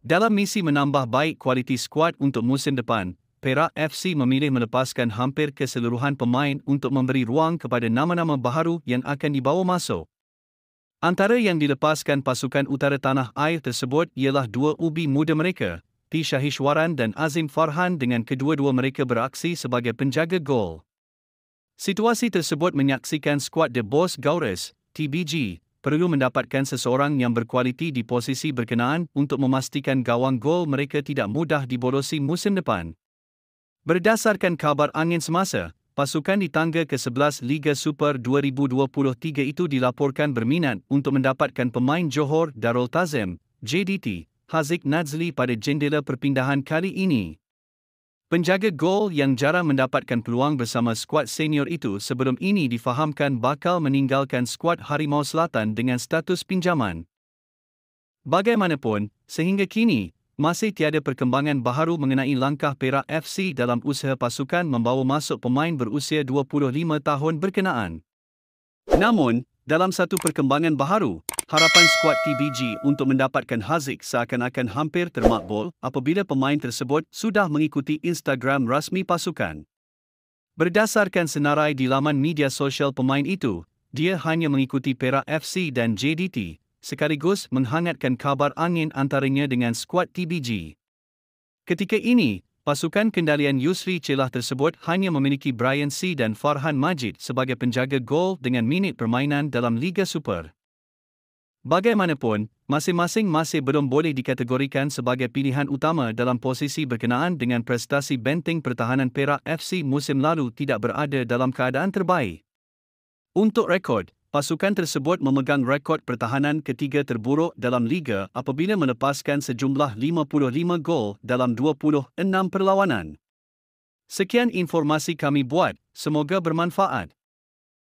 Dalam misi menambah baik kualiti skuad untuk musim depan, Perak FC memilih melepaskan hampir keseluruhan pemain untuk memberi ruang kepada nama-nama baharu yang akan dibawa masuk. Antara yang dilepaskan pasukan utara tanah air tersebut ialah dua ubi muda mereka, T. Shahishwaran dan Azim Farhan dengan kedua-dua mereka beraksi sebagai penjaga gol. Situasi tersebut menyaksikan skuad The Boss Gaurus, TBG, perlu mendapatkan seseorang yang berkualiti di posisi berkenaan untuk memastikan gawang gol mereka tidak mudah dibolosi musim depan. Berdasarkan kabar angin semasa, pasukan di tangga ke-11 Liga Super 2023 itu dilaporkan berminat untuk mendapatkan pemain Johor Darul Tazim, JDT, Haziq Nazli pada jendela perpindahan kali ini. Penjaga gol yang jarang mendapatkan peluang bersama skuad senior itu sebelum ini difahamkan bakal meninggalkan skuad Harimau Selatan dengan status pinjaman. Bagaimanapun, sehingga kini, masih tiada perkembangan baharu mengenai langkah Perak FC dalam usaha pasukan membawa masuk pemain berusia 25 tahun berkenaan. Namun, dalam satu perkembangan baharu, Harapan skuad TBG untuk mendapatkan Haziq seakan-akan hampir termakbul apabila pemain tersebut sudah mengikuti Instagram rasmi pasukan. Berdasarkan senarai di laman media sosial pemain itu, dia hanya mengikuti Perak FC dan JDT, sekaligus menghangatkan kabar angin antaranya dengan skuad TBG. Ketika ini, pasukan kendalian Yusri Celah tersebut hanya memiliki Brian C dan Farhan Majid sebagai penjaga gol dengan minit permainan dalam Liga Super. Bagaimanapun, masing-masing masih belum boleh dikategorikan sebagai pilihan utama dalam posisi berkenaan dengan prestasi benteng pertahanan Perak FC musim lalu tidak berada dalam keadaan terbaik. Untuk rekod, pasukan tersebut memegang rekod pertahanan ketiga terburuk dalam liga apabila melepaskan sejumlah 55 gol dalam 26 perlawanan. Sekian informasi kami buat, semoga bermanfaat.